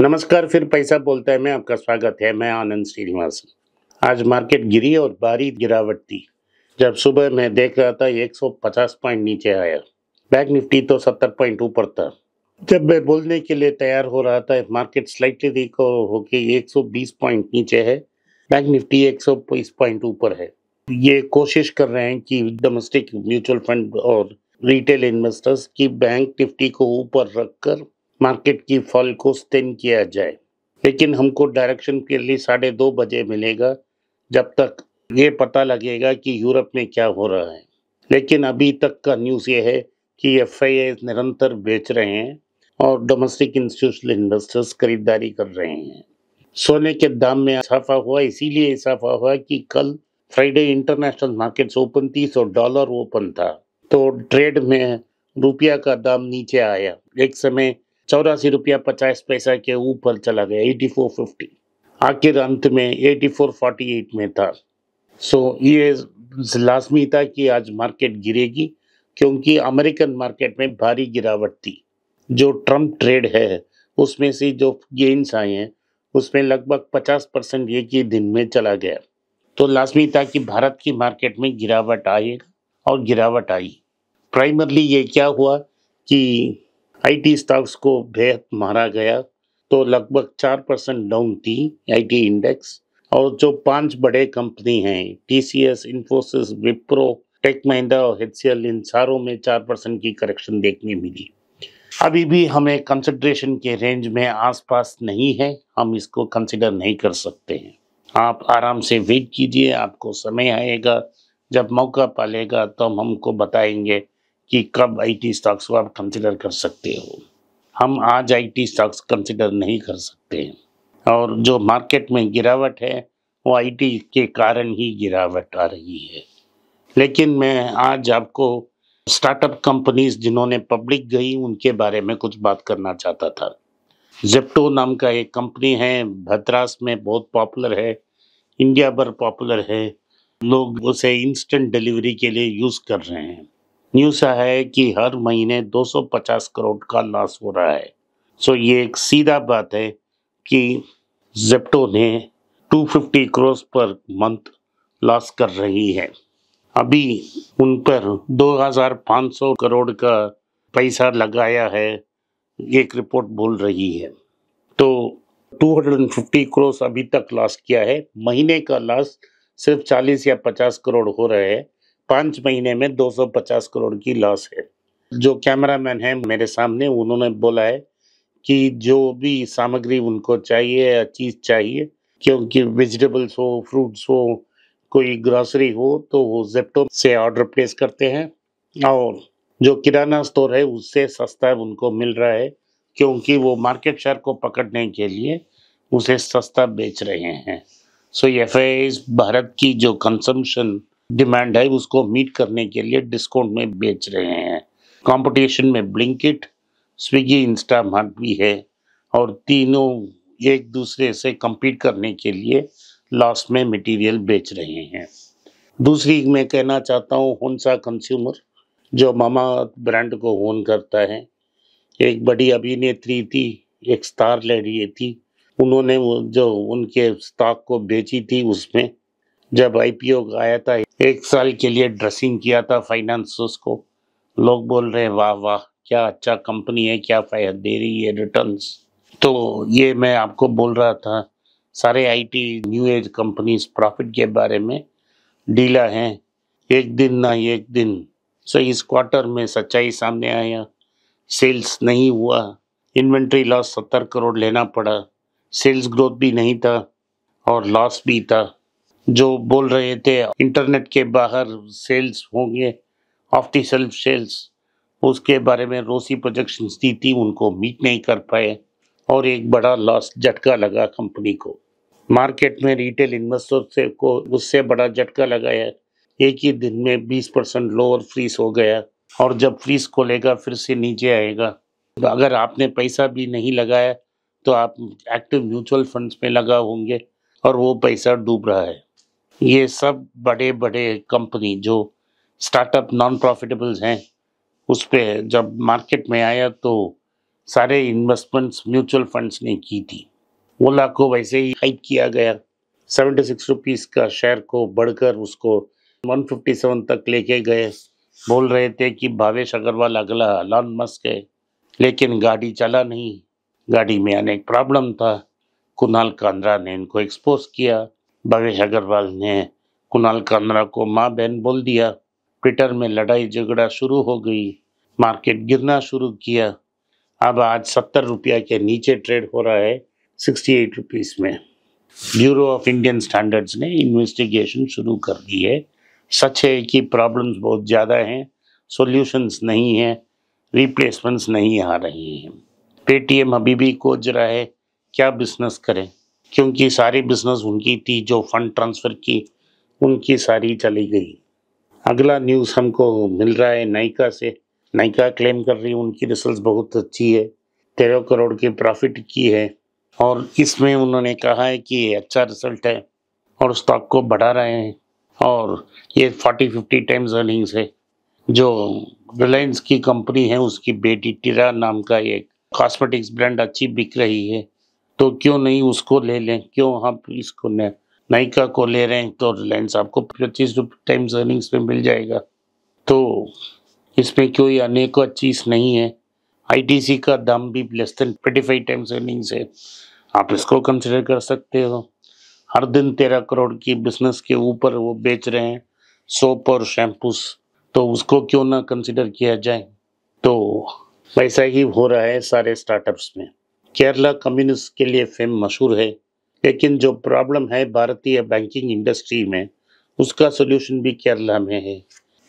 नमस्कार फिर पैसा बोलता है मैं आपका स्वागत है मैं आनंद श्रीनिवासन आज मार्केट गिरी और भारी गिरावट थी जब सुबह मैं देख रहा था 150 पॉइंट नीचे आया बैंक निफ्टी तो 70 पॉइंट ऊपर था जब मैं बोलने के लिए तैयार हो रहा था मार्केट स्लाइटली रिकवर होके बीस पॉइंट नीचे है बैंक निफ्टी एक पॉइंट ऊपर है ये कोशिश कर रहे हैं कि डोमेस्टिक म्यूचुअल फंड और रिटेल इन्वेस्टर्स की बैंक निफ्टी को ऊपर रखकर मार्केट की फॉल को स्टेन किया जाए लेकिन हमको डायरेक्शन के लिए साढ़े दो बजे मिलेगा जब तक ये पता लगेगा कि यूरोप में क्या हो रहा है लेकिन अभी तक का न्यूज़ ये है कि एफ निरंतर बेच रहे हैं और डोमेस्टिक इंस्टीट्यूशनल इन्वेस्टर्स खरीदारी कर रहे हैं सोने के दाम में इजाफा हुआ इसीलिए इजाफा हुआ कि कल फ्राइडे इंटरनेशनल मार्केट्स ओपन थी सो तो डॉलर ओपन था तो ट्रेड में रुपया का दाम नीचे आया एक समय चौरासी रुपया पचास पैसा के ऊपर चला गया एटी फोर फिफ्टी आखिर अंत में एटी फोर फोर्टी एट में था सो so, ये लाजमी था कि आज मार्केट गिरेगी क्योंकि अमेरिकन मार्केट में भारी गिरावट थी जो ट्रम्प ट्रेड है उसमें से जो गेंस आए हैं उसमें लगभग पचास परसेंट एक ही दिन में चला गया तो लाजमी था कि भारत की मार्केट में गिरावट आएगा और गिरावट आई प्राइमरली ये क्या हुआ कि आईटी स्टॉक्स को बेहद मारा गया तो लगभग चार परसेंट डाउन थी आईटी इंडेक्स और जो पांच बड़े कंपनी हैं टीसीएस इंफोसिस विप्रो टेक महिंद्रा और एच इन सारों में चार परसेंट की करेक्शन देखने मिली अभी भी हमें कंसिड्रेशन के रेंज में आसपास नहीं है हम इसको कंसिडर नहीं कर सकते हैं आप आराम से वेट कीजिए आपको समय आएगा जब मौका पालेगा तो हम हमको बताएंगे कि कब आईटी स्टॉक्स को आप कंसिडर कर सकते हो हम आज आईटी स्टॉक्स कंसिडर नहीं कर सकते हैं और जो मार्केट में गिरावट है वो आईटी के कारण ही गिरावट आ रही है लेकिन मैं आज आपको स्टार्टअप कंपनीज जिन्होंने पब्लिक गई उनके बारे में कुछ बात करना चाहता था जेप्टो नाम का एक कंपनी है भद्रास में बहुत पॉपुलर है इंडिया भर पॉपुलर है लोग उसे इंस्टेंट डिलीवरी के लिए यूज़ कर रहे हैं न्यूज है कि हर महीने 250 करोड़ का लॉस हो रहा है सो ये एक सीधा बात है कि जेप्टो ने 250 करोड़ पर मंथ लॉस कर रही है अभी उन पर 2500 करोड़ का पैसा लगाया है एक रिपोर्ट बोल रही है तो 250 करोड़ अभी तक लॉस किया है महीने का लॉस सिर्फ 40 या 50 करोड़ हो रहे हैं पाँच महीने में 250 करोड़ की लॉस है जो कैमरामैन है मेरे सामने उन्होंने बोला है कि जो भी सामग्री उनको चाहिए या चीज़ चाहिए क्योंकि वेजिटेबल्स हो फ्रूट्स हो कोई ग्रॉसरी हो तो वो जेप्टो से ऑर्डर प्लेस करते हैं और जो किराना स्टोर है उससे सस्ता उनको मिल रहा है क्योंकि वो मार्केट शेयर को पकड़ने के लिए उसे सस्ता बेच रहे हैं सो so, एफ भारत की जो कंजम्पशन डिमांड है उसको मीट करने के लिए डिस्काउंट में बेच रहे हैं कंपटीशन में ब्लिंकिट स्विगी इंस्टामार्ट भी है और तीनों एक दूसरे से कम्पीट करने के लिए लॉस में मटेरियल बेच रहे हैं दूसरी मैं कहना चाहता हूँ सा कंज्यूमर जो मामा ब्रांड को ओन करता है एक बड़ी अभिनेत्री थी एक स्टार लेडी थी उन्होंने वो जो उनके स्टॉक को बेची थी उसमें जब आईपीओ आया था एक साल के लिए ड्रेसिंग किया था फाइनेंस उसको लोग बोल रहे हैं वाह वाह क्या अच्छा कंपनी है क्या फायदा दे रही है रिटर्न्स तो ये मैं आपको बोल रहा था सारे IT new age companies profit के बारे में डीला हैं एक दिन ना एक दिन सो इस क्वार्टर में सच्चाई सामने आया सेल्स नहीं हुआ इन्वेंट्री लॉस सत्तर करोड़ लेना पड़ा सेल्स ग्रोथ भी नहीं था और लॉस भी था जो बोल रहे थे इंटरनेट के बाहर सेल्स होंगे दी सेल्फ सेल्स उसके बारे में रोसी प्रोजेक्शन दी थी उनको मीट नहीं कर पाए और एक बड़ा लॉस झटका लगा कंपनी को मार्केट में रिटेल इन्वेस्टर से को उससे बड़ा झटका लगाया एक ही दिन में 20 परसेंट लोअर फ्रीज हो गया और जब फ्रीज खोलेगा फिर से नीचे आएगा अगर आपने पैसा भी नहीं लगाया तो आप एक्टिव म्यूचुअल फंड्स में लगा होंगे और वो पैसा डूब रहा है ये सब बड़े बड़े कंपनी जो स्टार्टअप नॉन प्रॉफिटेबल हैं उस पर जब मार्केट में आया तो सारे इन्वेस्टमेंट्स म्यूचुअल फंड्स ने की थी ओला को वैसे ही हाइक किया गया सेवेंटी सिक्स रुपीज़ का शेयर को बढ़कर उसको वन फिफ्टी सेवन तक लेके गए बोल रहे थे कि भावेश अग्रवाल अगला लॉन मस्क है लेकिन गाड़ी चला नहीं गाड़ी में अनेक प्रॉब्लम था कुणाल कांद्रा ने इनको एक्सपोज किया भवेश अग्रवाल ने कुणाल कांद्रा को माँ बहन बोल दिया ट्विटर में लड़ाई झगड़ा शुरू हो गई मार्केट गिरना शुरू किया अब आज सत्तर रुपया के नीचे ट्रेड हो रहा है सिक्सटी एट रुपीज़ में ब्यूरो ऑफ इंडियन स्टैंडर्ड्स ने इन्वेस्टिगेशन शुरू कर दी है सच है कि प्रॉब्लम्स बहुत ज़्यादा हैं सॉल्यूशंस नहीं हैं रिप्लेसमेंट्स नहीं आ रही हैं पेटीएम अभी भी कोच रहा है क्या बिजनेस करें क्योंकि सारी बिजनेस उनकी थी जो फंड ट्रांसफ़र की उनकी सारी चली गई अगला न्यूज़ हमको मिल रहा है नायका से नायका क्लेम कर रही है उनकी रिजल्ट बहुत अच्छी है तेरह करोड़ की प्रॉफिट की है और इसमें उन्होंने कहा है कि अच्छा रिजल्ट है और स्टॉक को बढ़ा रहे हैं और ये फोर्टी फिफ्टी टाइम्स अर्निंग्स है जो रिलायंस की कंपनी है उसकी बेटी टीरा नाम का एक कॉस्मेटिक्स ब्रांड अच्छी बिक रही है तो क्यों नहीं उसको ले लें क्यों हम इसको न को ले रहे हैं तो रिलायंस आपको पच्चीस रुपये टाइम्स अर्निंग्स में मिल जाएगा तो इसमें कोई अनेकों चीज़ नहीं है आईटीसी का दाम भी less than twenty five times earnings है आप इसको कंसिडर कर सकते हो हर दिन तेरह करोड़ की बिजनेस के ऊपर वो बेच रहे हैं सोप और शैम्पूस तो उसको क्यों ना कंसिडर किया जाए तो वैसा ही हो रहा है सारे स्टार्टअप्स में केरला कम्युनिस्ट के लिए फेम मशहूर है लेकिन जो प्रॉब्लम है भारतीय बैंकिंग इंडस्ट्री में उसका सोल्यूशन भी केरला में है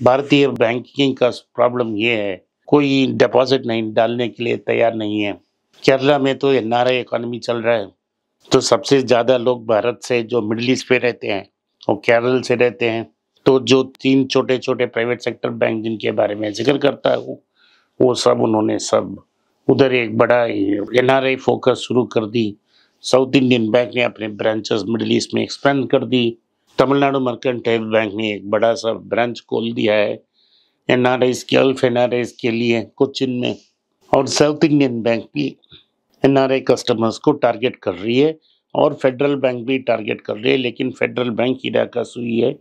भारतीय बैंकिंग का प्रॉब्लम ये है कोई डिपॉजिट नहीं डालने के लिए तैयार नहीं है केरला में तो एन आर इकोनॉमी चल रहा है तो सबसे ज़्यादा लोग भारत से जो मिडल ईस्ट पे रहते हैं वो केरल से रहते हैं तो जो तीन छोटे छोटे प्राइवेट सेक्टर बैंक जिनके बारे में जिक्र करता है वो सब उन्होंने सब उधर एक बड़ा एनआरआई फोकस शुरू कर दी साउथ इंडियन बैंक ने अपने ब्रांचेस मिडिल ईस्ट में एक्सपेंड कर दी तमिलनाडु मर्केंटाइल बैंक ने एक बड़ा सा ब्रांच खोल दिया है एन आर आई के अल्फ एन आर आई के लिए कोचिन में और साउथ इंडियन बैंक भी एन आर आई कस्टमर्स को टारगेट कर रही है और फेडरल बैंक भी टारगेट कर रही है लेकिन फेडरल बैंक की डाकास हुई है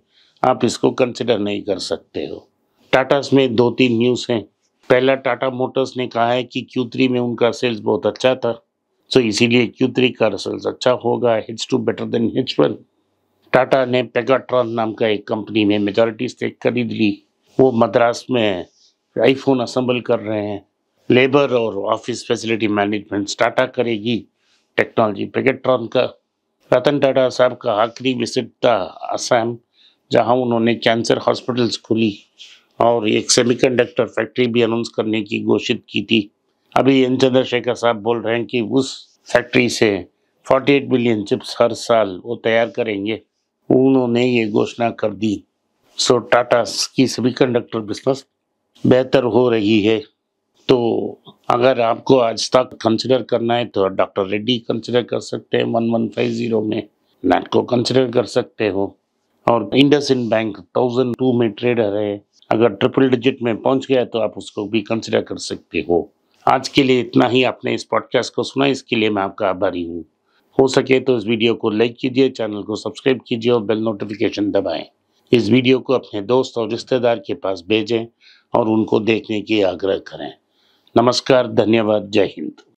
आप इसको कंसिडर नहीं कर सकते हो टाटा में दो तीन न्यूज़ हैं पहला टाटा मोटर्स ने कहा है कि Q3 में उनका सेल्स बहुत अच्छा था सो so इसीलिए Q3 का सेल्स अच्छा होगा H two better than H one Tata ने पेगाट्रॉन नाम का एक कंपनी में मेजोरिटी स्टेक खरीद ली वो मद्रास में आईफोन असम्बल कर रहे हैं लेबर और ऑफिस फैसिलिटी मैनेजमेंट टाटा करेगी टेक्नोलॉजी पेगाट्रॉन का रतन टाटा साहब का आखिरी विजिट था असम जहाँ उन्होंने कैंसर हॉस्पिटल्स खोली और एक सेमीकंडक्टर फैक्ट्री भी अनाउंस करने की घोषित की थी अभी एन चंद्रशेखर साहब बोल रहे हैं कि उस फैक्ट्री से 48 बिलियन चिप्स हर साल वो तैयार करेंगे उन्होंने ये घोषणा कर दी सो टाटा की सेमीकंडक्टर बिजनेस बेहतर हो रही है तो अगर आपको आज तक कंसिडर करना है तो डॉक्टर रेड्डी कंसिडर कर सकते हैं वन वन फाइव जीरो में नैट को कंसिडर कर सकते हो और IndusInd bank thousand two में ट्रेडर है अगर ट्रिपल डिजिट में पहुंच गया तो आप उसको भी कंसिडर कर सकते हो आज के लिए इतना ही आपने इस पॉडकास्ट को सुना इसके लिए मैं आपका आभारी हूँ हो सके तो इस वीडियो को लाइक कीजिए चैनल को सब्सक्राइब कीजिए और बेल नोटिफिकेशन दबाएं इस वीडियो को अपने दोस्त और रिश्तेदार के पास भेजें और उनको देखने की आग्रह करें नमस्कार धन्यवाद जय हिंद